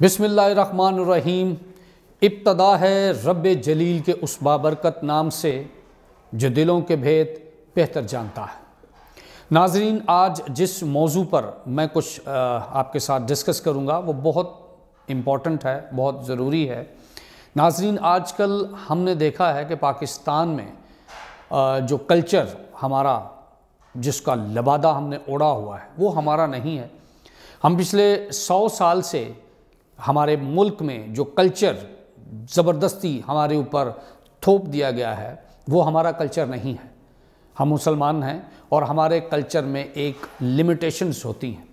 बिसमीम इब्तदा है रब जलील के उस बाबरकत नाम से जो दिलों के भेद बेहतर जानता है नाजरीन आज जिस मौजू पर मैं कुछ आपके साथ डिस्कस करूँगा वो बहुत इम्पॉर्टेंट है बहुत ज़रूरी है नाजरीन आजकल हमने देखा है कि पाकिस्तान में जो कल्चर हमारा जिसका लबादा हमने ओढ़ा हुआ है वो हमारा नहीं है हम पिछले सौ साल से हमारे मुल्क में जो कल्चर ज़बरदस्ती हमारे ऊपर थोप दिया गया है वो हमारा कल्चर नहीं है हम मुसलमान हैं और हमारे कल्चर में एक लिमिटेशंस होती हैं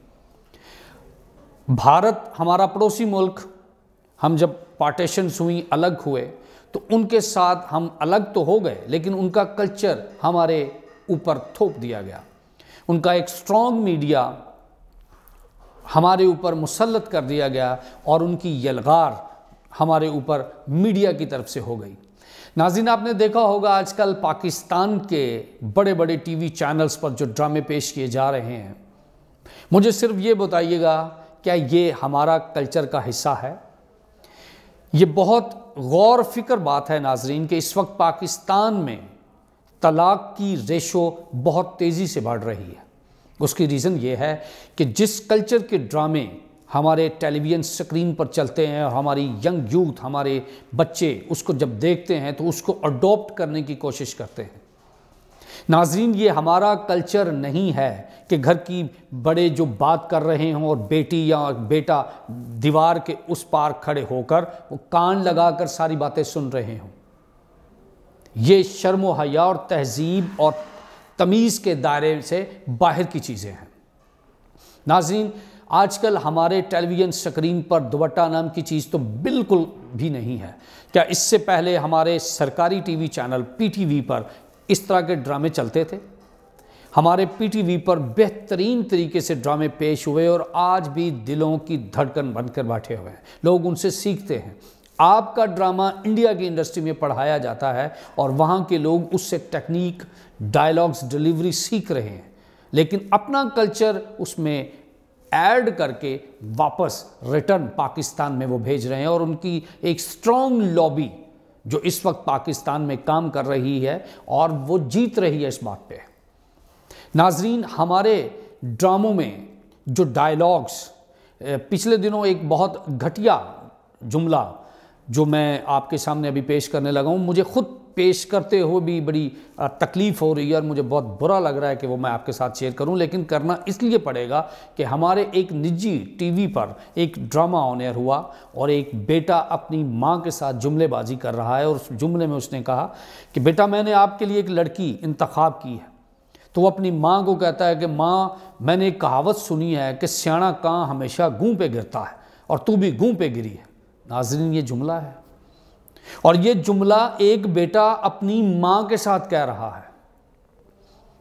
भारत हमारा पड़ोसी मुल्क हम जब पार्टीशंस हुई अलग हुए तो उनके साथ हम अलग तो हो गए लेकिन उनका कल्चर हमारे ऊपर थोप दिया गया उनका एक स्ट्रॉन्ग मीडिया हमारे ऊपर मुसलत कर दिया गया और उनकी यलगार हमारे ऊपर मीडिया की तरफ से हो गई नाजिन आपने देखा होगा आजकल पाकिस्तान के बड़े बड़े टीवी चैनल्स पर जो ड्रामे पेश किए जा रहे हैं मुझे सिर्फ ये बताइएगा क्या ये हमारा कल्चर का हिस्सा है ये बहुत गौर फिक्र बात है नाजरीन कि इस वक्त पाकिस्तान में तलाक की रेशो बहुत तेज़ी से बढ़ रही है उसकी रीज़न ये है कि जिस कल्चर के ड्रामे हमारे टेलीविज़न स्क्रीन पर चलते हैं और हमारी यंग यूथ हमारे बच्चे उसको जब देखते हैं तो उसको अडोप्ट करने की कोशिश करते हैं नाजरीन ये हमारा कल्चर नहीं है कि घर की बड़े जो बात कर रहे हों और बेटी या बेटा दीवार के उस पार खड़े होकर वो कान लगाकर सारी बातें सुन रहे हों ये शर्म हया और तहजीब और तमीज़ के दायरे से बाहर की चीज़ें हैं नाजीन आजकल हमारे टेलीविज़न स्क्रीन पर दुबट्टा नाम की चीज़ तो बिल्कुल भी नहीं है क्या इससे पहले हमारे सरकारी टीवी चैनल पीटीवी पर इस तरह के ड्रामे चलते थे हमारे पीटीवी पर बेहतरीन तरीके से ड्रामे पेश हुए और आज भी दिलों की धड़कन बनकर बैठे हुए हैं लोग उनसे सीखते हैं आपका ड्रामा इंडिया की इंडस्ट्री में पढ़ाया जाता है और वहाँ के लोग उससे टेक्निक डायलॉग्स डिलीवरी सीख रहे हैं लेकिन अपना कल्चर उसमें ऐड करके वापस रिटर्न पाकिस्तान में वो भेज रहे हैं और उनकी एक स्ट्रॉन्ग लॉबी जो इस वक्त पाकिस्तान में काम कर रही है और वो जीत रही है इस बात पे नाजरीन हमारे ड्रामों में जो डायलॉग्स पिछले दिनों एक बहुत घटिया जुमला जो मैं आपके सामने अभी पेश करने लगा हूँ मुझे खुद पेश करते हुए भी बड़ी तकलीफ़ हो रही है और मुझे बहुत बुरा लग रहा है कि वो मैं आपके साथ शेयर करूं लेकिन करना इसलिए पड़ेगा कि हमारे एक निजी टीवी पर एक ड्रामा ऑनर हुआ और एक बेटा अपनी माँ के साथ जुमलेबाजी कर रहा है और उस जुमले में उसने कहा कि बेटा मैंने आपके लिए एक लड़की इंतखब की है तो वो अपनी माँ को कहता है कि माँ मैंने एक कहावत सुनी है कि सियाणा कहाँ हमेशा गूँ पे गिरता है और तू भी गूँ पे गिरी है नाजरीन ये जुमला है और ये जुमला एक बेटा अपनी माँ के साथ कह रहा है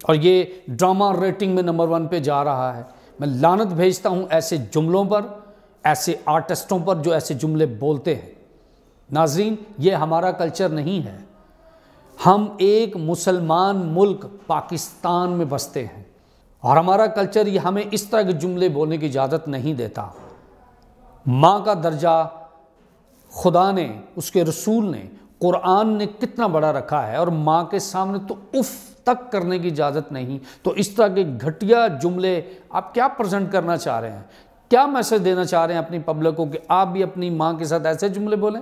और ये ड्रामा रेटिंग में नंबर वन पे जा रहा है मैं लानत भेजता हूँ ऐसे जुमलों पर ऐसे आर्टिस्टों पर जो ऐसे जुमले बोलते हैं नाजरीन ये हमारा कल्चर नहीं है हम एक मुसलमान मुल्क पाकिस्तान में बसते हैं और हमारा कल्चर ये हमें इस तरह के जुमले बोलने की इजाज़त नहीं देता माँ का दर्जा खुदा ने उसके रसूल ने कुरान ने कितना बड़ा रखा है और माँ के सामने तो उफ़ तक करने की इजाज़त नहीं तो इस तरह के घटिया जुमले आप क्या प्रजेंट करना चाह रहे हैं क्या मैसेज देना चाह रहे हैं अपनी पब्लिक को कि आप भी अपनी माँ के साथ ऐसे जुमले बोलें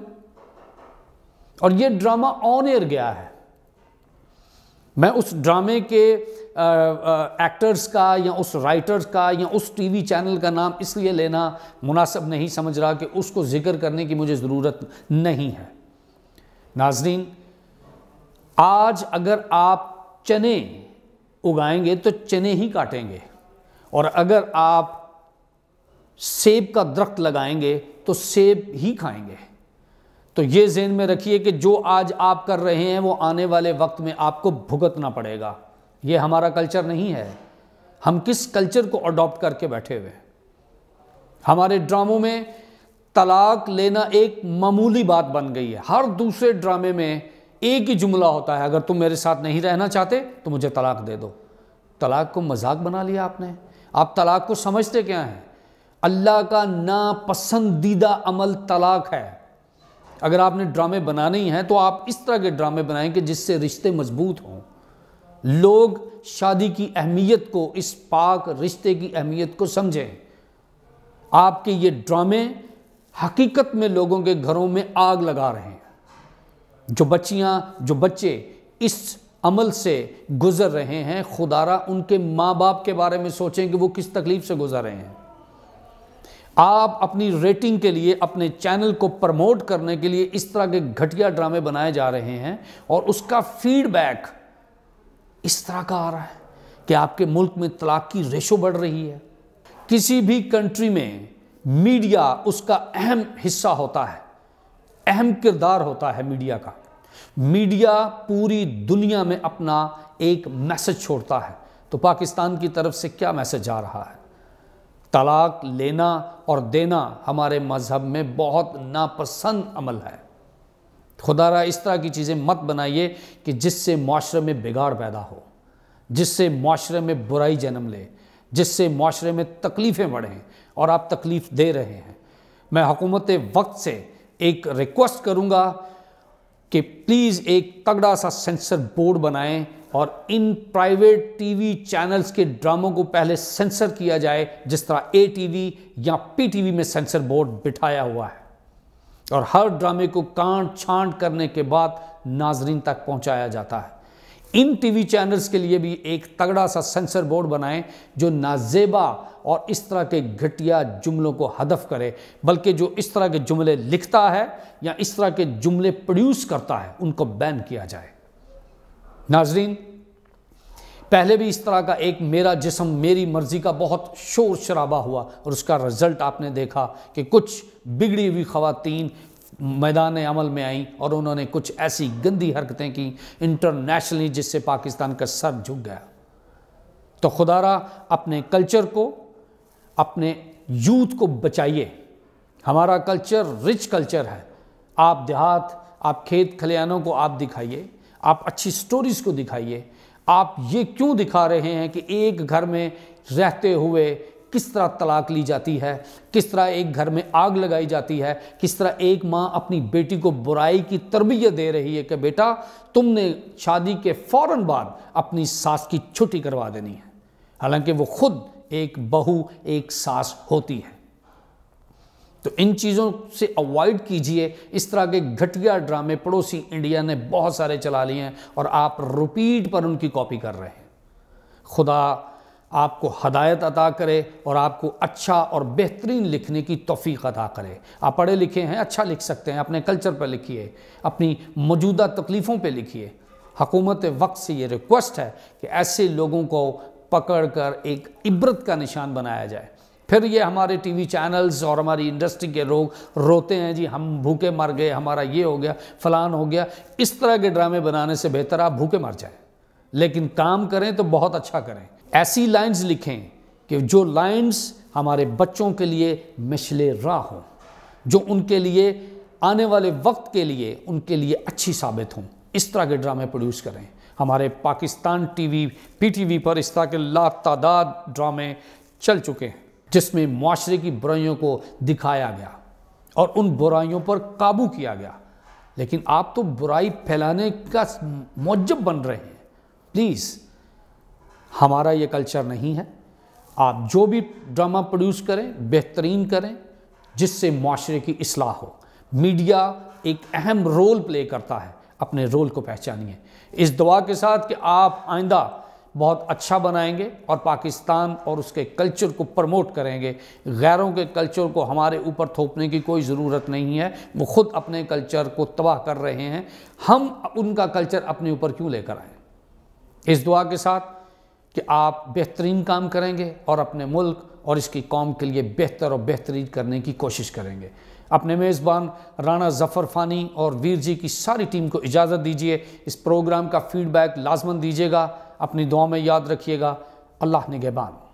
और ये ड्रामा ऑन एयर गया है मैं उस ड्रामे के एक्टर्स का या उस राइटर्स का या उस टीवी चैनल का नाम इसलिए लेना मुनासब नहीं समझ रहा कि उसको ज़िक्र करने की मुझे ज़रूरत नहीं है नाजरीन आज अगर आप चने उगाएंगे तो चने ही काटेंगे और अगर आप सेब का दरख्त लगाएंगे तो सेब ही खाएंगे तो ये जहन में रखिए कि जो आज आप कर रहे हैं वो आने वाले वक्त में आपको भुगतना पड़ेगा ये हमारा कल्चर नहीं है हम किस कल्चर को अडॉप्ट करके बैठे हुए हैं हमारे ड्रामों में तलाक लेना एक मामूली बात बन गई है हर दूसरे ड्रामे में एक ही जुमला होता है अगर तुम मेरे साथ नहीं रहना चाहते तो मुझे तलाक दे दो तलाक को मजाक बना लिया आपने आप तलाक को समझते क्या हैं अल्लाह का नापसंदीदा अमल तलाक है अगर आपने ड्रामे बनाने ही हैं तो आप इस तरह के ड्रामे बनाएं कि जिससे रिश्ते मजबूत हों लोग शादी की अहमियत को इस पाक रिश्ते की अहमियत को समझें आपके ये ड्रामे हकीकत में लोगों के घरों में आग लगा रहे हैं जो बच्चियाँ जो बच्चे इस अमल से गुज़र रहे हैं खुदारा उनके माँ बाप के बारे में सोचें कि वो किस तकलीफ़ से गुज़र रहे हैं आप अपनी रेटिंग के लिए अपने चैनल को प्रमोट करने के लिए इस तरह के घटिया ड्रामे बनाए जा रहे हैं और उसका फीडबैक इस तरह का आ रहा है कि आपके मुल्क में तलाक की रेशो बढ़ रही है किसी भी कंट्री में मीडिया उसका अहम हिस्सा होता है अहम किरदार होता है मीडिया का मीडिया पूरी दुनिया में अपना एक मैसेज छोड़ता है तो पाकिस्तान की तरफ से क्या मैसेज आ रहा है तलाक लेना और देना हमारे मज़हब में बहुत नापसंद अमल है खुदा इस तरह की चीज़ें मत बनाइए कि जिससे माशरे में बिगाड़ पैदा हो जिससे माशरे में बुराई जन्म ले जिससे माशरे में तकलीफ़ें बढ़ें और आप तकलीफ़ दे रहे हैं मैं हुकूमत वक्त से एक रिक्वेस्ट करूँगा कि प्लीज़ एक तगड़ा सा सेंसर बोर्ड बनाएं और इन प्राइवेट टीवी चैनल्स के ड्रामों को पहले सेंसर किया जाए जिस तरह ए टीवी या पी टीवी में सेंसर बोर्ड बिठाया हुआ है और हर ड्रामे को कांट छांट करने के बाद नाजरीन तक पहुंचाया जाता है इन टीवी चैनल्स के लिए भी एक तगड़ा सा सेंसर बोर्ड बनाएं जो नाजेबा और इस तरह के घटिया जुमलों को हदफ करे बल्कि जो इस तरह के जुमले लिखता है या इस तरह के जुमले प्रोड्यूस करता है उनको बैन किया जाए नाजरीन पहले भी इस तरह का एक मेरा जिसम मेरी मर्ज़ी का बहुत शोर शराबा हुआ और उसका रिज़ल्ट आपने देखा कि कुछ बिगड़ी हुई खातन मैदान अमल में आई और उन्होंने कुछ ऐसी गंदी हरकतें की इंटरनेशनली जिससे पाकिस्तान का सर झुक गया तो खुदारा अपने कल्चर को अपने यूथ को बचाइए हमारा कल्चर रिच कल्चर है आप देहात आप खेत खलियानों को आप दिखाइए आप अच्छी स्टोरीज़ को दिखाइए आप ये क्यों दिखा रहे हैं कि एक घर में रहते हुए किस तरह तलाक ली जाती है किस तरह एक घर में आग लगाई जाती है किस तरह एक माँ अपनी बेटी को बुराई की तरबियत दे रही है कि बेटा तुमने शादी के फ़ौर बाद अपनी सास की छुट्टी करवा देनी है हालांकि वो खुद एक बहू एक सास होती है तो इन चीज़ों से अवॉइड कीजिए इस तरह के घटिया ड्रामे पड़ोसी इंडिया ने बहुत सारे चला लिए हैं और आप रिपीट पर उनकी कॉपी कर रहे हैं खुदा आपको हदायत अता करे और आपको अच्छा और बेहतरीन लिखने की तोफ़ी अदा करे आप पढ़े लिखे हैं अच्छा लिख सकते हैं अपने कल्चर पर लिखिए अपनी मौजूदा तकलीफ़ों पर लिखिए हकूमत वक्त से ये रिक्वेस्ट है कि ऐसे लोगों को पकड़ कर एक इबरत का निशान बनाया जाए फिर ये हमारे टी वी चैनल्स और हमारी इंडस्ट्री के लोग रोते हैं जी हम भूखे मर गए हमारा ये हो गया फलान हो गया इस तरह के ड्रामे बनाने से बेहतर आप भूखे मर जाएँ लेकिन काम करें तो बहुत अच्छा करें ऐसी लाइंस लिखें कि जो लाइंस हमारे बच्चों के लिए मिशले राह हों जो उनके लिए आने वाले वक्त के लिए उनके लिए अच्छी साबित हों इस तरह के ड्रामे प्रोड्यूस करें हमारे पाकिस्तान टीवी पीटीवी पर इस तरह के ला तादाद ड्रामे चल चुके हैं जिसमें माशरे की बुराइयों को दिखाया गया और उन बुराइयों पर काबू किया गया लेकिन आप तो बुराई फैलाने का मौजब बन रहे हैं प्लीज़ हमारा ये कल्चर नहीं है आप जो भी ड्रामा प्रोड्यूस करें बेहतरीन करें जिससे माशरे की असलाह हो मीडिया एक अहम रोल प्ले करता है अपने रोल को पहचानिए इस दुआ के साथ कि आप आइंदा बहुत अच्छा बनाएंगे और पाकिस्तान और उसके कल्चर को प्रमोट करेंगे गैरों के कल्चर को हमारे ऊपर थोपने की कोई ज़रूरत नहीं है वो ख़ुद अपने कल्चर को तबाह कर रहे हैं हम उनका कल्चर अपने ऊपर क्यों लेकर आए इस दुआ के साथ कि आप बेहतरीन काम करेंगे और अपने मुल्क और इसकी कौम के लिए बेहतर और बेहतरीन करने की कोशिश करेंगे अपने मेज़बान राना जफ़र फ़ानी और वीर जी की सारी टीम को इजाज़त दीजिए इस प्रोग्राम का फीडबैक लाजमन दीजिएगा अपनी दुआ में याद रखिएगा अल्लाह निगहबान